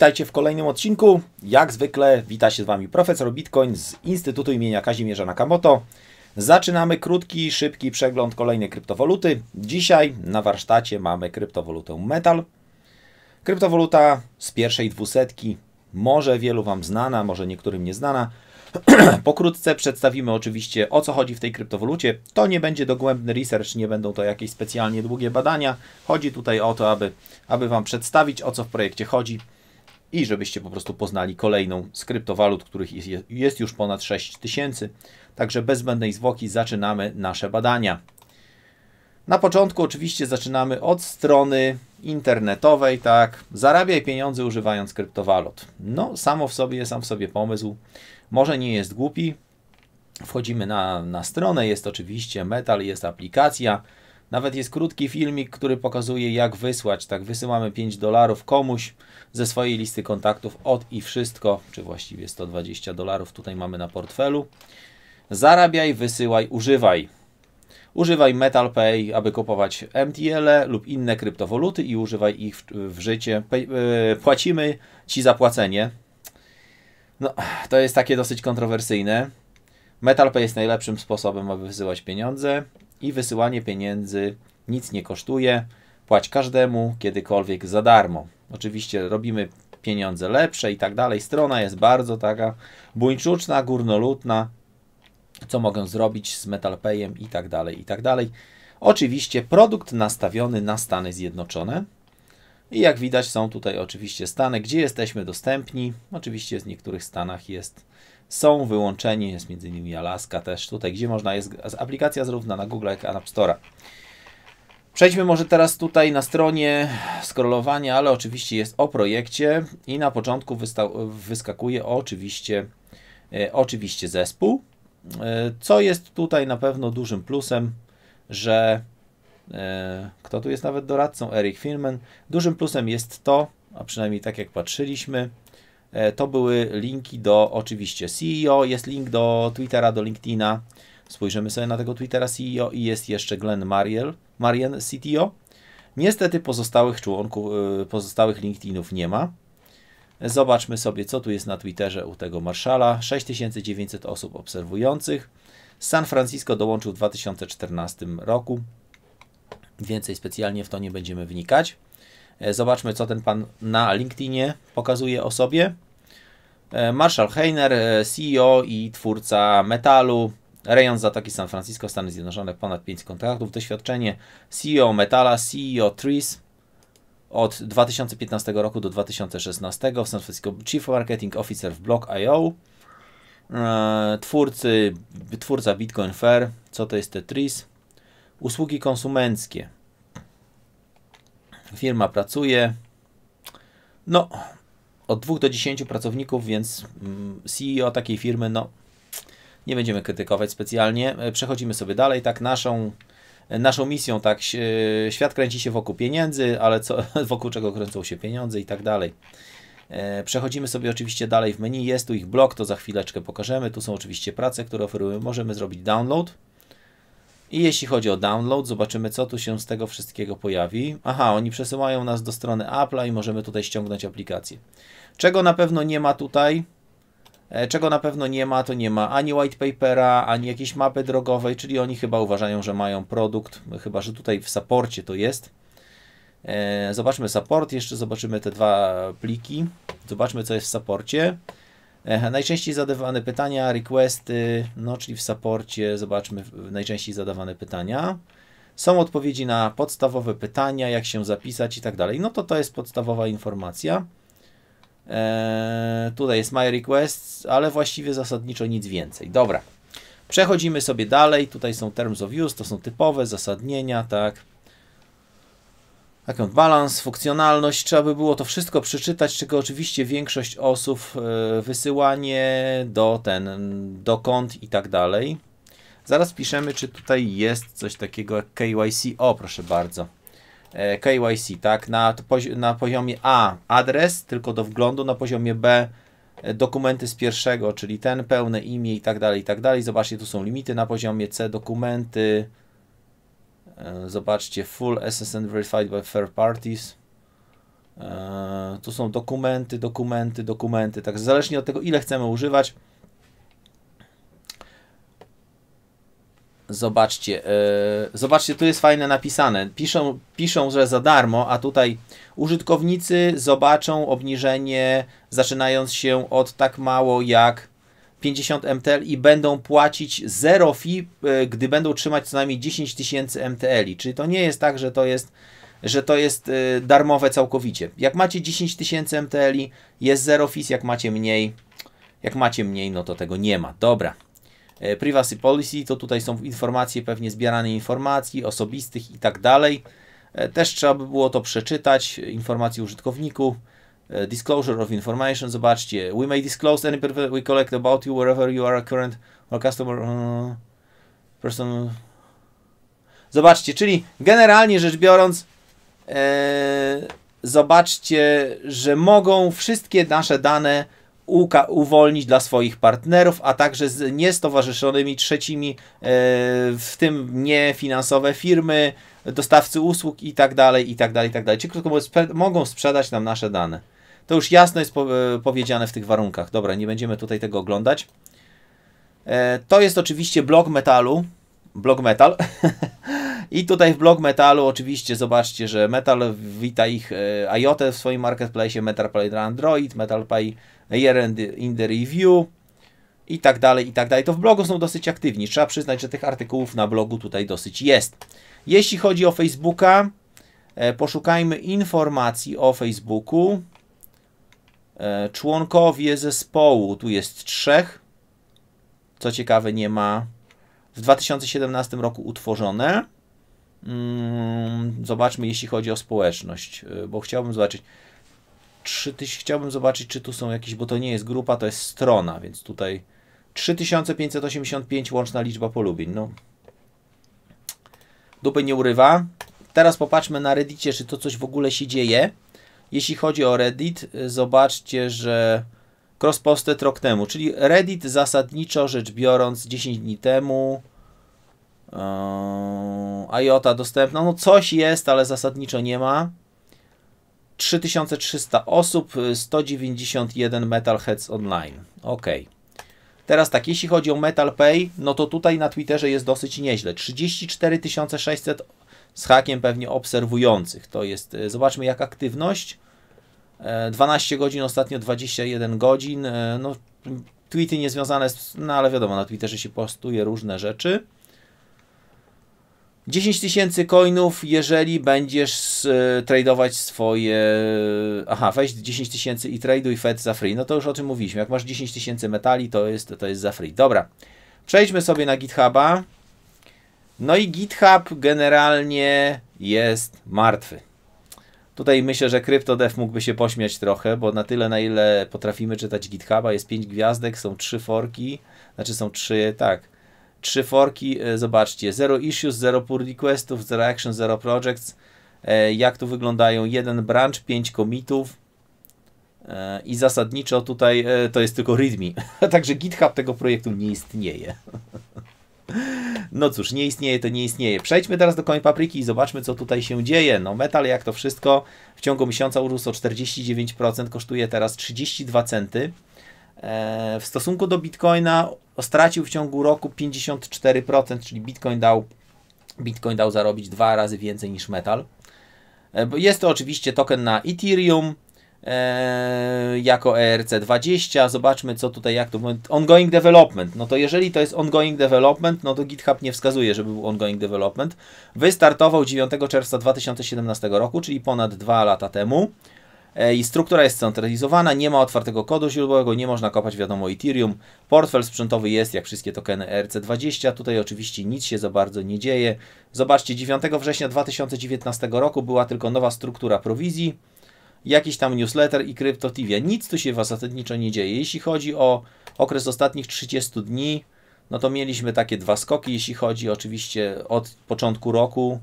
Witajcie w kolejnym odcinku. Jak zwykle wita się z Wami profesor Bitcoin z Instytutu imienia Kazimierza Nakamoto. Zaczynamy krótki, szybki przegląd kolejnej kryptowaluty. Dzisiaj na warsztacie mamy kryptowalutę Metal. Kryptowoluta z pierwszej dwusetki, może wielu Wam znana, może niektórym nieznana. Pokrótce przedstawimy oczywiście o co chodzi w tej kryptowolucie. To nie będzie dogłębny research, nie będą to jakieś specjalnie długie badania. Chodzi tutaj o to, aby, aby Wam przedstawić o co w projekcie chodzi i żebyście po prostu poznali kolejną z kryptowalut, których jest już ponad 6 tysięcy. Także bez zbędnej zwłoki zaczynamy nasze badania. Na początku oczywiście zaczynamy od strony internetowej, tak, zarabiaj pieniądze używając kryptowalut. No, samo w sobie, sam w sobie pomysł, może nie jest głupi. Wchodzimy na, na stronę, jest oczywiście metal, jest aplikacja, nawet jest krótki filmik, który pokazuje jak wysłać. Tak, wysyłamy 5 dolarów komuś ze swojej listy kontaktów od i wszystko, czy właściwie 120 dolarów tutaj mamy na portfelu. Zarabiaj, wysyłaj, używaj. Używaj MetalPay, aby kupować MTL -e lub inne kryptowaluty i używaj ich w, w życie. E, płacimy Ci zapłacenie. No, to jest takie dosyć kontrowersyjne. MetalPay jest najlepszym sposobem, aby wysyłać pieniądze i wysyłanie pieniędzy nic nie kosztuje. Płać każdemu kiedykolwiek za darmo. Oczywiście robimy pieniądze lepsze i tak dalej. Strona jest bardzo taka buńczuczna, górnolutna. Co mogę zrobić z MetalPayem i tak dalej, i tak dalej. Oczywiście produkt nastawiony na Stany Zjednoczone. I jak widać są tutaj oczywiście Stany, gdzie jesteśmy dostępni. Oczywiście w niektórych Stanach jest są wyłączeni, jest między innymi Alaska też tutaj, gdzie można jest, aplikacja zarówno na Google jak i App Store'a. Przejdźmy może teraz tutaj na stronie scrollowania, ale oczywiście jest o projekcie i na początku wyskakuje oczywiście, e, oczywiście zespół, e, co jest tutaj na pewno dużym plusem, że e, kto tu jest nawet doradcą? Eric Filmen. Dużym plusem jest to, a przynajmniej tak jak patrzyliśmy, E, to były linki do oczywiście CEO, jest link do Twittera, do LinkedIna. Spojrzymy sobie na tego Twittera CEO i jest jeszcze Glenn Mariel, Marien CTO. Niestety pozostałych członków, e, pozostałych LinkedInów nie ma. Zobaczmy sobie, co tu jest na Twitterze u tego marszala. 6900 osób obserwujących. San Francisco dołączył w 2014 roku. Więcej specjalnie w to nie będziemy wnikać. E, zobaczmy, co ten pan na LinkedInie pokazuje o sobie. E, Marshall Heiner, e, CEO i twórca metalu. Rejon Zatoki San Francisco, Stany Zjednoczone, ponad 5 kontraktów. Doświadczenie CEO Metala, CEO Trees od 2015 roku do 2016 w San Francisco Chief Marketing Officer w Block.io. Twórcy, twórca Bitcoin Fair, co to jest te Tris? Usługi konsumenckie, Firma pracuje. No, od 2 do 10 pracowników, więc mm, CEO takiej firmy, no, nie będziemy krytykować specjalnie. E, przechodzimy sobie dalej. Tak, naszą, e, naszą misją, tak, e, świat kręci się wokół pieniędzy, ale co, wokół czego kręcą się pieniądze i tak dalej. Przechodzimy sobie oczywiście dalej w menu. Jest tu ich blog, to za chwileczkę pokażemy. Tu są oczywiście prace, które oferujemy. Możemy zrobić download. I jeśli chodzi o download, zobaczymy co tu się z tego wszystkiego pojawi. Aha, oni przesyłają nas do strony Apple'a i możemy tutaj ściągnąć aplikację. Czego na pewno nie ma tutaj, e, Czego na pewno nie ma, to nie ma ani white papera, ani jakiejś mapy drogowej, czyli oni chyba uważają, że mają produkt, chyba że tutaj w supporcie to jest. E, zobaczmy support, jeszcze zobaczymy te dwa pliki. Zobaczmy, co jest w supporcie. Najczęściej zadawane pytania, requesty, no czyli w saporcie zobaczmy najczęściej zadawane pytania. Są odpowiedzi na podstawowe pytania, jak się zapisać i tak dalej. No to to jest podstawowa informacja. Eee, tutaj jest my request, ale właściwie zasadniczo nic więcej. Dobra, przechodzimy sobie dalej. Tutaj są terms of use, to są typowe zasadnienia, tak taką balans, funkcjonalność, trzeba by było to wszystko przeczytać, czego oczywiście większość osób e, wysyłanie do ten, dokąd i tak dalej. Zaraz piszemy, czy tutaj jest coś takiego jak KYC. O, proszę bardzo. E, KYC, tak, na, na poziomie A adres, tylko do wglądu, na poziomie B e, dokumenty z pierwszego, czyli ten, pełne imię i tak dalej, i tak dalej. Zobaczcie, tu są limity na poziomie C, dokumenty, E, zobaczcie, full SSN verified by third parties. E, tu są dokumenty, dokumenty, dokumenty. Także zależnie od tego, ile chcemy używać. Zobaczcie, e, zobaczcie, tu jest fajne napisane. Piszą, piszą, że za darmo, a tutaj użytkownicy zobaczą obniżenie zaczynając się od tak mało jak 50 MTL i będą płacić zero fee, e, gdy będą trzymać co najmniej 10 tysięcy mtl Czyli to nie jest tak, że to jest, że to jest e, darmowe całkowicie. Jak macie 10 tysięcy mtl jest zero fi, jak macie mniej, jak macie mniej, no to tego nie ma. Dobra. E, privacy policy, to tutaj są informacje, pewnie zbierane informacji osobistych i tak dalej. Też trzeba by było to przeczytać, informacje użytkowników. E, disclosure of Information, zobaczcie. We may disclose any paper we collect about you wherever you are a current or customer e, person. Zobaczcie, czyli generalnie rzecz biorąc, e, zobaczcie, że mogą wszystkie nasze dane uwolnić dla swoich partnerów, a także z niestowarzyszonymi trzecimi, e, w tym niefinansowe firmy, dostawcy usług i tak dalej, i tak dalej, i tak dalej. Ci, krótko mówiąc, mogą sprzedać nam nasze dane. To już jasno jest e, powiedziane w tych warunkach. Dobra, nie będziemy tutaj tego oglądać. E, to jest oczywiście blok metalu. Blok metal. I tutaj w blog metalu oczywiście zobaczcie, że Metal wita ich e, IOT w swoim marketplace, Metal Play dla Android, Metal Pay Year in the Review i tak dalej, i tak dalej. To w blogu są dosyć aktywni. Trzeba przyznać, że tych artykułów na blogu tutaj dosyć jest. Jeśli chodzi o Facebooka, poszukajmy informacji o Facebooku. E, członkowie zespołu, tu jest trzech. Co ciekawe, nie ma. W 2017 roku utworzone. Mm, zobaczmy, jeśli chodzi o społeczność, e, bo chciałbym zobaczyć. 3000, chciałbym zobaczyć, czy tu są jakieś, bo to nie jest grupa, to jest strona, więc tutaj 3585 łączna liczba polubień. No. Dupy nie urywa. Teraz popatrzmy na Reddicie, czy to coś w ogóle się dzieje. Jeśli chodzi o Reddit, y, zobaczcie, że crossposted rok temu, czyli Reddit zasadniczo rzecz biorąc 10 dni temu, yy, IOTA dostępna, no coś jest, ale zasadniczo nie ma. 3300 osób, 191 y, Metalheads Online. Ok. Teraz tak, jeśli chodzi o MetalPay, no to tutaj na Twitterze jest dosyć nieźle. 34 600 z hakiem pewnie obserwujących. To jest, e, zobaczmy jak aktywność. 12 e, godzin, ostatnio 21 godzin. E, no, tweety niezwiązane z, no ale wiadomo, na Twitterze się postuje różne rzeczy. 10 tysięcy coinów, jeżeli będziesz tradeować swoje. Aha, weź 10 tysięcy i traduj FED za free. No to już o tym mówiliśmy. Jak masz 10 tysięcy metali, to jest, to jest za free. Dobra. Przejdźmy sobie na GitHuba. No i GitHub generalnie jest martwy. Tutaj myślę, że CryptoDev mógłby się pośmiać trochę, bo na tyle, na ile potrafimy czytać GitHuba, jest 5 gwiazdek, są 3 forki, znaczy są 3, tak, 3 forki, e, zobaczcie, 0 issues, 0 pull requestów, 0 action, 0 projects, e, jak tu wyglądają, 1 branch, 5 commitów e, i zasadniczo tutaj to jest tylko readme, także GitHub tego projektu nie istnieje. No cóż, nie istnieje to nie istnieje. Przejdźmy teraz do koń papryki i zobaczmy, co tutaj się dzieje. No metal, jak to wszystko, w ciągu miesiąca urósł o 49%, kosztuje teraz 32 centy. E, w stosunku do bitcoina stracił w ciągu roku 54%, czyli bitcoin dał, bitcoin dał zarobić dwa razy więcej niż metal. E, jest to oczywiście token na Ethereum, Eee, jako ERC20. Zobaczmy, co tutaj, jak to. Ongoing development. No to jeżeli to jest ongoing development, no to GitHub nie wskazuje, żeby był ongoing development. Wystartował 9 czerwca 2017 roku, czyli ponad dwa lata temu. Eee, I struktura jest centralizowana, nie ma otwartego kodu źródłowego, nie można kopać wiadomo Ethereum. Portfel sprzętowy jest jak wszystkie tokeny ERC20. Tutaj oczywiście nic się za bardzo nie dzieje. Zobaczcie, 9 września 2019 roku była tylko nowa struktura prowizji jakiś tam newsletter i Crypto TV. Nic tu się zasadniczo nie dzieje. Jeśli chodzi o okres ostatnich 30 dni, no to mieliśmy takie dwa skoki, jeśli chodzi oczywiście od początku roku.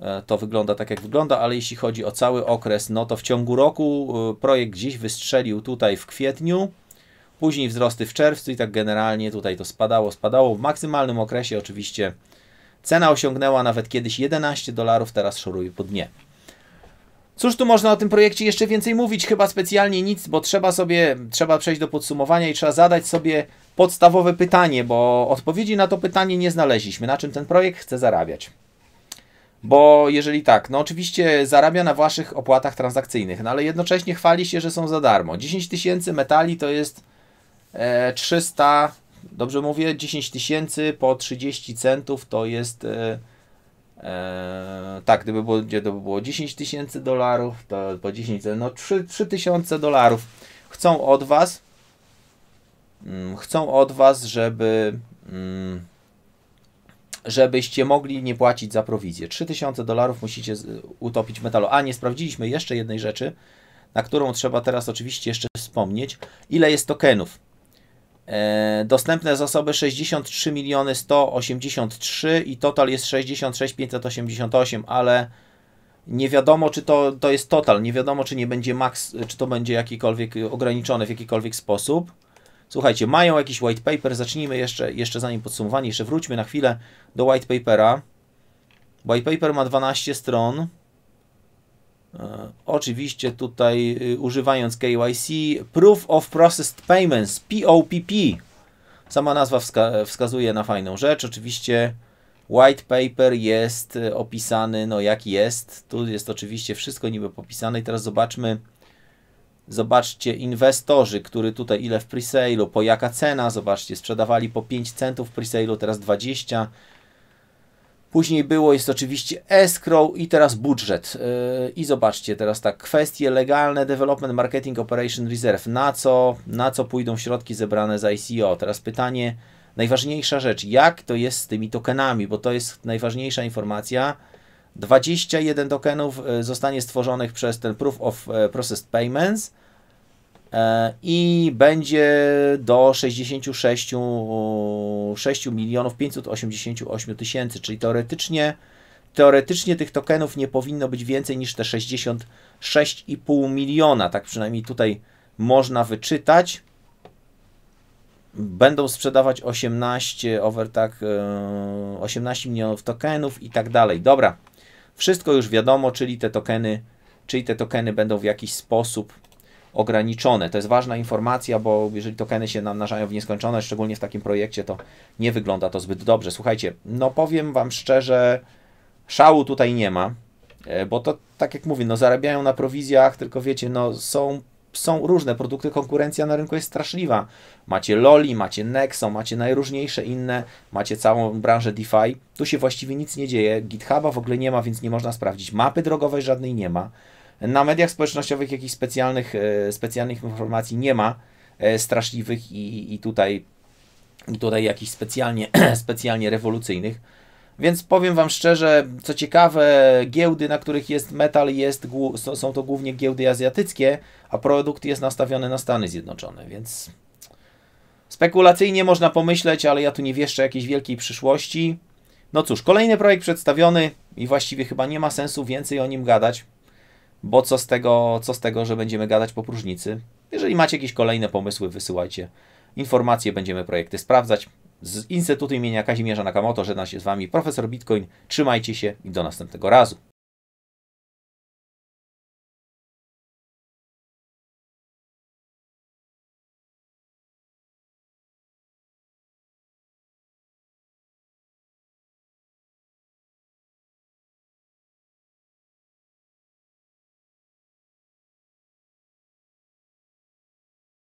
E, to wygląda tak, jak wygląda, ale jeśli chodzi o cały okres, no to w ciągu roku e, projekt gdzieś wystrzelił tutaj w kwietniu, później wzrosty w czerwcu i tak generalnie tutaj to spadało, spadało. W maksymalnym okresie oczywiście cena osiągnęła nawet kiedyś 11 dolarów, teraz szoruje po dnie. Cóż tu można o tym projekcie jeszcze więcej mówić? Chyba specjalnie nic, bo trzeba sobie, trzeba przejść do podsumowania i trzeba zadać sobie podstawowe pytanie, bo odpowiedzi na to pytanie nie znaleźliśmy. Na czym ten projekt chce zarabiać? Bo jeżeli tak, no oczywiście zarabia na waszych opłatach transakcyjnych, no ale jednocześnie chwali się, że są za darmo. 10 tysięcy metali to jest 300, e, dobrze mówię, 10 tysięcy po 30 centów to jest... E, Eee, tak, gdyby było, gdzie to by było 10 tysięcy dolarów, to po 10, no 3, 3 tysiące dolarów chcą od Was, mm, chcą od Was, żeby, mm, żebyście mogli nie płacić za prowizję. 3 tysiące dolarów musicie z, utopić w metalu. A, nie sprawdziliśmy jeszcze jednej rzeczy, na którą trzeba teraz oczywiście jeszcze wspomnieć, ile jest tokenów. E, dostępne zasoby 63 miliony 183 i total jest 66 588, ale nie wiadomo, czy to, to jest total, nie wiadomo, czy nie będzie max, czy to będzie jakikolwiek ograniczone w jakikolwiek sposób. Słuchajcie, mają jakiś white paper, zacznijmy jeszcze, jeszcze zanim podsumowanie, jeszcze wróćmy na chwilę do white papera. White paper ma 12 stron. E, oczywiście tutaj y, używając KYC, Proof of Processed Payments, POPP. Sama nazwa wska wskazuje na fajną rzecz. Oczywiście white paper jest y, opisany, no jak jest. Tu jest oczywiście wszystko niby popisane i teraz zobaczmy, Zobaczcie, inwestorzy, który tutaj ile w pre-sale, po jaka cena, zobaczcie, sprzedawali po 5 centów w pre-sale, teraz 20, Później było, jest oczywiście escrow i teraz budżet. E, I zobaczcie teraz tak, kwestie legalne, development, marketing, operation, reserve. Na co, na co pójdą środki zebrane z ICO? Teraz pytanie, najważniejsza rzecz, jak to jest z tymi tokenami, bo to jest najważniejsza informacja. 21 tokenów e, zostanie stworzonych przez ten Proof of e, Processed Payments, E, i będzie do 66 6 milionów 588 tysięcy, czyli teoretycznie teoretycznie tych tokenów nie powinno być więcej niż te 66,5 miliona, tak przynajmniej tutaj można wyczytać. Będą sprzedawać 18 over tak 18 e, milionów tokenów i tak dalej. Dobra. Wszystko już wiadomo, czyli te tokeny, czyli te tokeny będą w jakiś sposób ograniczone. To jest ważna informacja, bo jeżeli tokeny się namnażają w nieskończoność, szczególnie w takim projekcie, to nie wygląda to zbyt dobrze. Słuchajcie, no powiem Wam szczerze, szału tutaj nie ma, e, bo to tak jak mówię, no zarabiają na prowizjach, tylko wiecie, no są są różne produkty, konkurencja na rynku jest straszliwa. Macie Loli, macie Nexo, macie najróżniejsze inne, macie całą branżę DeFi. Tu się właściwie nic nie dzieje, GitHuba w ogóle nie ma, więc nie można sprawdzić. Mapy drogowej żadnej nie ma. Na mediach społecznościowych jakichś specjalnych, e, specjalnych informacji nie ma e, straszliwych i, i tutaj, i tutaj jakichś specjalnie, specjalnie rewolucyjnych. Więc powiem Wam szczerze, co ciekawe, giełdy, na których jest metal, jest, są to głównie giełdy azjatyckie, a produkt jest nastawiony na Stany Zjednoczone, więc spekulacyjnie można pomyśleć, ale ja tu nie wieszczę jakiejś wielkiej przyszłości. No cóż, kolejny projekt przedstawiony i właściwie chyba nie ma sensu więcej o nim gadać bo co z tego, co z tego że będziemy gadać po próżnicy. Jeżeli macie jakieś kolejne pomysły, wysyłajcie informacje, będziemy projekty sprawdzać. Z Instytutu imienia Kazimierza Nakamoto żegna się z Wami profesor Bitcoin. Trzymajcie się i do następnego razu.